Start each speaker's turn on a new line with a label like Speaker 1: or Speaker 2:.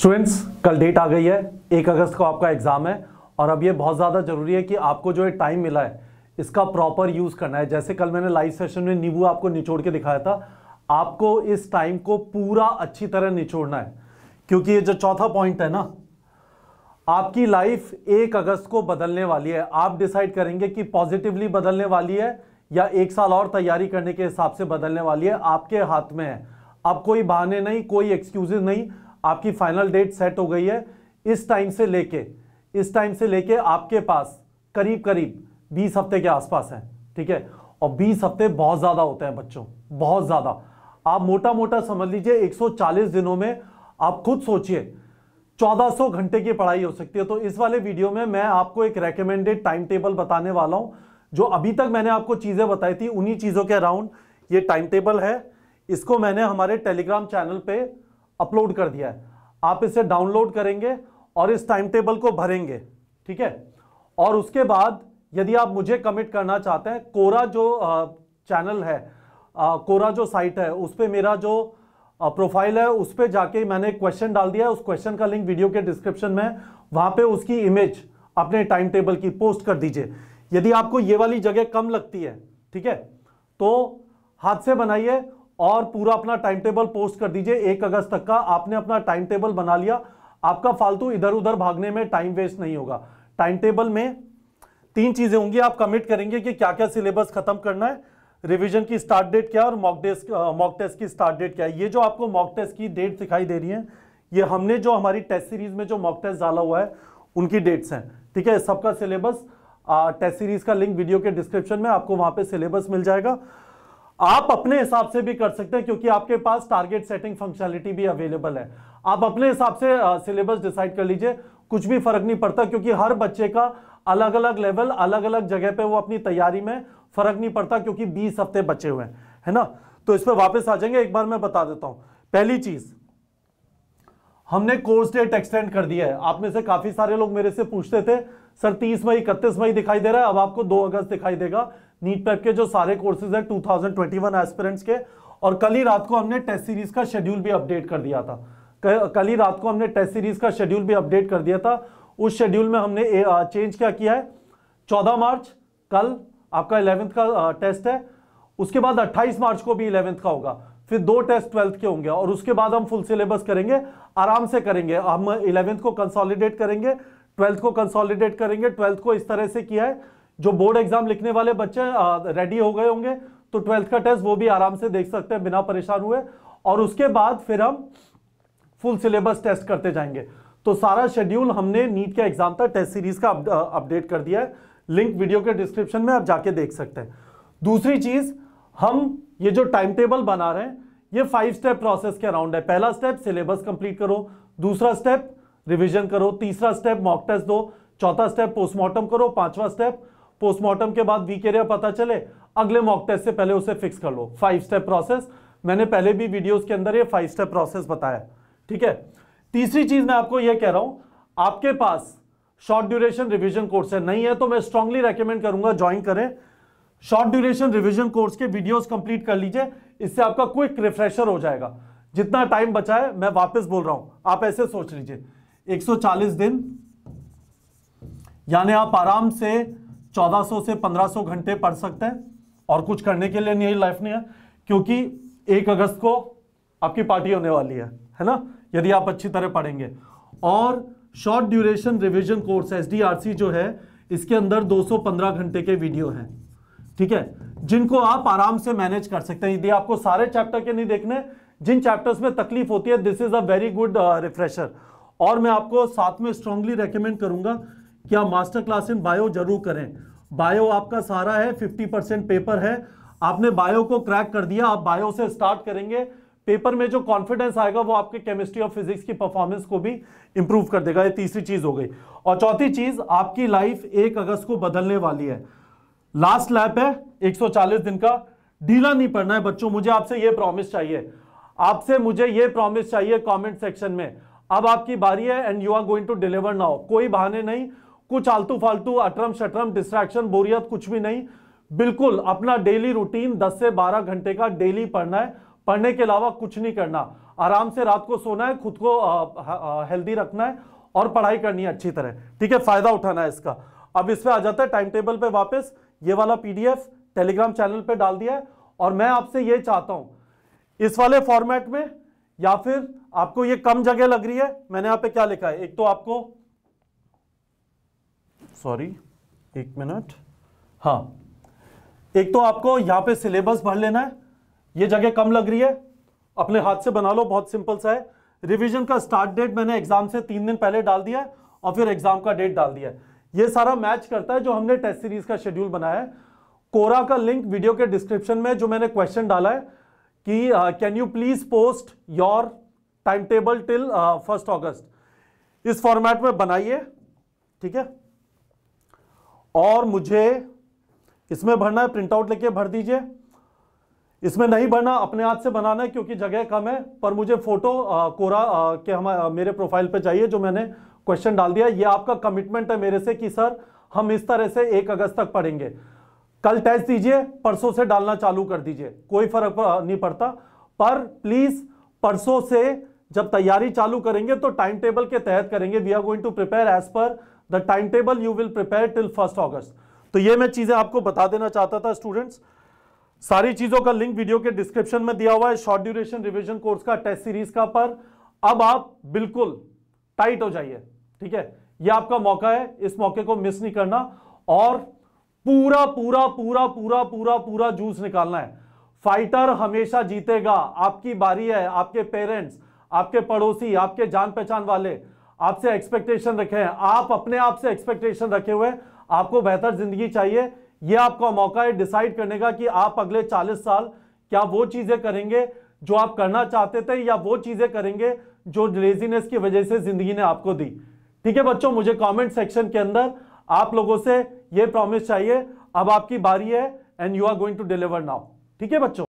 Speaker 1: students कल date आ गई है एक अगस्त को आपका एग्ज़ाम है और अब ये बहुत ज़्यादा ज़रूरी है कि आपको जो है टाइम मिला है इसका प्रॉपर यूज़ करना है जैसे कल मैंने लाइव सेशन में नींबू आपको निचोड़ के दिखाया था आपको इस टाइम को पूरा अच्छी तरह निचोड़ना है क्योंकि ये जो चौथा पॉइंट है ना आपकी लाइफ एक अगस्त को बदलने वाली है आप डिसाइड करेंगे कि पॉजिटिवली बदलने वाली है या एक साल और तैयारी करने के हिसाब से बदलने वाली है आपके हाथ में है अब कोई बहाने नहीं कोई एक्सक्यूजेज नहीं आपकी फाइनल डेट सेट हो गई है इस टाइम से लेके इस टाइम से लेके आपके पास करीब करीब बीस हफ्ते के आसपास है ठीक है और बीस हफ्ते बहुत ज़्यादा होते हैं बच्चों बहुत ज़्यादा आप मोटा मोटा समझ लीजिए 140 दिनों में आप खुद सोचिए 1400 घंटे की पढ़ाई हो सकती है तो इस वाले वीडियो में मैं आपको एक रेकमेंडेड टाइम टेबल बताने वाला हूं जो अभी तक मैंने आपको चीज़ें बताई थी उन्हीं चीज़ों के अराउंड ये टाइम टेबल है इसको मैंने हमारे टेलीग्राम चैनल पर अपलोड कर दिया है आप इसे डाउनलोड करेंगे और इस टाइम टेबल को भरेंगे ठीक है और उसके बाद यदि आप मुझे कमिट करना चाहते हैं कोरा जो चैनल है कोरा जो साइट है उस पर मेरा जो प्रोफाइल है उस पर जाके मैंने क्वेश्चन डाल दिया है उस क्वेश्चन का लिंक वीडियो के डिस्क्रिप्शन में वहां पे उसकी इमेज अपने टाइम टेबल की पोस्ट कर दीजिए यदि आपको ये वाली जगह कम लगती है ठीक है तो हाथ से बनाइए और पूरा अपना टाइम टेबल पोस्ट कर दीजिए एक अगस्त तक का आपने अपना टाइम टेबल बना लिया आपका फालतू इधर उधर भागने में टाइम वेस्ट नहीं होगा टाइम टेबल में तीन चीजें होंगी आप कमिट करेंगे कि क्या क्या सिलेबस खत्म करना है रिवीजन की स्टार्ट डेट क्या है और मॉक डेस्ट मॉक टेस्ट की स्टार्ट डेट क्या है ये जो आपको मॉक टेस्ट की डेट दिखाई दे रही है ये हमने जो हमारी टेस्ट सीरीज में जो मॉक टेस्ट डाला हुआ है उनकी डेट्स हैं ठीक है सबका सिलेबस टेस्ट सीरीज का लिंक वीडियो के डिस्क्रिप्शन में आपको वहां पर सिलेबस मिल जाएगा आप अपने हिसाब से भी कर सकते हैं क्योंकि आपके पास टारगेट सेटिंग फंक्शनलिटी भी अवेलेबल है आप अपने हिसाब से सिलेबस डिसाइड कर लीजिए कुछ भी फर्क नहीं पड़ता क्योंकि हर बच्चे का अलग अलग लेवल अलग अलग जगह पे वो अपनी तैयारी में फर्क नहीं पड़ता क्योंकि 20 हफ्ते बचे हुए हैं है ना तो इस पर वापस आ जाएंगे एक बार मैं बता देता हूं पहली चीज हमने कोर्स डेट एक्सटेंड कर दिया है आप में से काफी सारे लोग मेरे से पूछते थे सर तीस मई इकतीस मई दिखाई दे रहा है अब आपको दो अगस्त दिखाई देगा नीट पैप के जो सारे कोर्सेज है 2021 एस्पिरेंट्स के और कल ही रात को हमने टेस्ट सीरीज का शेड्यूल भी अपडेट कर दिया था कल ही रात को हमने टेस्ट सीरीज का शेड्यूल भी अपडेट कर दिया था उस शेड्यूल में हमने चेंज क्या किया है चौदह मार्च कल आपका इलेवेंथ का टेस्ट है उसके बाद अट्ठाईस मार्च को भी इलेवेंथ का होगा फिर दो टेस्ट ट्वेल्थ के होंगे और उसके बाद हम फुल सिलेबस करेंगे आराम से करेंगे हम इलेवेंथ को कंसॉलिडेट करेंगे ट्वेल्थ को कंसॉलिडेट करेंगे ट्वेल्थ को इस तरह से किया है जो बोर्ड एग्जाम लिखने वाले बच्चे रेडी हो गए होंगे तो ट्वेल्थ का टेस्ट वो भी आराम से देख सकते हैं बिना परेशान हुए और उसके बाद फिर हम फुल सिलेबस टेस्ट करते जाएंगे तो सारा शेड्यूल हमने नीट के एग्जाम तक टेस्ट सीरीज का अपडेट कर दिया है लिंक वीडियो के डिस्क्रिप्शन में आप जाके देख सकते हैं दूसरी चीज हम ये जो टाइम टेबल बना रहे हैं ये फाइव स्टेप प्रोसेस के अराउंड है पहला स्टेप सिलेबस कंप्लीट करो दूसरा स्टेप रिवीजन करो तीसरा स्टेप मॉक टेस्ट दो चौथा स्टेप पोस्टमार्टम करो पांचवा स्टेप पोस्टमार्टम के बाद वीक रहा पता चले अगले मॉक टेस्ट से पहले उसे फिक्स कर लो फाइव स्टेप प्रोसेस मैंने पहले भी वीडियोस के अंदर ये फाइव स्टेप प्रोसेस बताया ठीक है तीसरी चीज मैं आपको ये कह रहा हूं आपके पास शॉर्ट ड्यूरेशन रिविजन कोर्स है नहीं है तो मैं स्ट्रांगली रेकमेंड करूंगा ज्वाइन करें शॉर्ट ड्यूरेशन रिविजन कोर्स के वीडियोस कंप्लीट कर लीजिए इससे आपका क्विक रिफ्रेशर हो जाएगा जितना टाइम बचा है मैं वापस बोल रहा हूं आप ऐसे सोच लीजिए 140 दिन यानी आप आराम से 1400 से 1500 घंटे पढ़ सकते हैं और कुछ करने के लिए नहीं लाइफ नहीं है क्योंकि एक अगस्त को आपकी पार्टी होने वाली है है ना यदि आप अच्छी तरह पढ़ेंगे और शॉर्ट ड्यूरेशन रिविजन कोर्स एस जो है इसके अंदर 215 घंटे के वीडियो हैं ठीक है जिनको आप आराम से मैनेज कर सकते हैं यदि आपको सारे चैप्टर के नहीं देखने जिन चैप्टर्स में तकलीफ होती है this is a very good refresher और मैं आपको साथ में स्ट्रांगली रेकमेंड करूंगा कि आप मास्टर क्लास इन बायो जरूर करें बायो आपका सारा है 50 परसेंट पेपर है आपने बायो को क्रैक कर दिया आप बायो से स्टार्ट करेंगे पेपर में जो कॉन्फिडेंस आएगा वो आपके केमिस्ट्री और फिजिक्स की परफॉर्मेंस को भी इंप्रूव कर देगा ये तीसरी चीज हो गई और चौथी चीज आपकी लाइफ एक अगस्त को बदलने वाली है लास्ट लैप है 140 दिन का ढीला नहीं पड़ना है बच्चों मुझे आपसे ये प्रॉमिस चाहिए आपसे मुझे ये प्रॉमिस चाहिए कमेंट सेक्शन में अब आपकी बारी है and you are going to deliver now कोई बहाने नहीं कुछ आलतू फालतू अटरम शटरम डिस्ट्रैक्शन बोरियत कुछ भी नहीं बिल्कुल अपना डेली रूटीन 10 से 12 घंटे का डेली पढ़ना है पढ़ने के अलावा कुछ नहीं करना आराम से रात को सोना है खुद को हेल्दी रखना है और पढ़ाई करनी है अच्छी तरह ठीक है फायदा उठाना है इसका अब इस पर आ जाता है टाइम टेबल पर वापस ये वाला पीडीएफ टेलीग्राम चैनल पर डाल दिया है और मैं आपसे ये चाहता हूं इस वाले फॉर्मेट में या फिर आपको ये कम जगह लग रही है मैंने यहाँ पे क्या लिखा है एक तो आपको सॉरी एक मिनट हाँ एक तो आपको यहां पे सिलेबस भर लेना है ये जगह कम लग रही है अपने हाथ से बना लो बहुत सिंपल सा है रिवीजन का स्टार्ट डेट मैंने एग्जाम से तीन दिन पहले डाल दिया है और फिर एग्जाम का डेट डाल दिया है ये सारा मैच करता है जो हमने टेस्ट सीरीज का शेड्यूल बनाया है कोरा का लिंक वीडियो के डिस्क्रिप्शन में जो मैंने क्वेश्चन डाला है कि can you please post your time table till first August इस फॉर्मेट में बनाइए ठीक है और मुझे इसमें भरना है प्रिंट आउट लेके भर दीजिए इसमें नहीं भरना अपने हाथ से बनाना है क्योंकि जगह कम है पर मुझे फोटो आ, कोरा आ, के हम मेरे प्रोफाइल पे चाहिए जो मैंने क्वेश्चन डाल दिया ये आपका कमिटमेंट है मेरे से कि सर हम इस तरह से एक अगस्त तक पढ़ेंगे कल टेस्ट दीजिए परसों से डालना चालू कर दीजिए कोई फर्क नहीं पड़ता पर प्लीज परसों से जब तैयारी चालू करेंगे तो टाइम टेबल के तहत करेंगे we are going to prepare as per the time table you will prepare till first August तो ये मैं चीज़ें आपको बता देना चाहता था स्टूडेंट्स सारी चीज़ों का लिंक वीडियो के डिस्क्रिप्शन में दिया हुआ है शॉर्ट ड्यूरेशन रिविजन कोर्स का टेस्ट सीरीज का पर अब आप बिल्कुल टाइट हो जाइए ठीक है ये आपका मौका है इस मौके को मिस नहीं करना और पूरा पूरा पूरा पूरा पूरा पूरा जूस निकालना है फाइटर हमेशा जीतेगा आपकी बारी है आपके पेरेंट्स आपके पड़ोसी आपके जान पहचान वाले आपसे एक्सपेक्टेशन रखे हैं आप अपने आप से एक्सपेक्टेशन रखे हुए आपको बेहतर जिंदगी चाहिए यह आपका मौका है डिसाइड करने का कि आप अगले 40 साल क्या वो चीज़ें करेंगे जो आप करना चाहते थे या वो चीज़ें करेंगे जो लेजीनेस की वजह से ज़िंदगी ने आपको दी ठीक है बच्चों मुझे कमेंट सेक्शन के अंदर आप लोगों से ये प्रॉमिस चाहिए अब आपकी बारी है and you are going to deliver now ठीक है बच्चों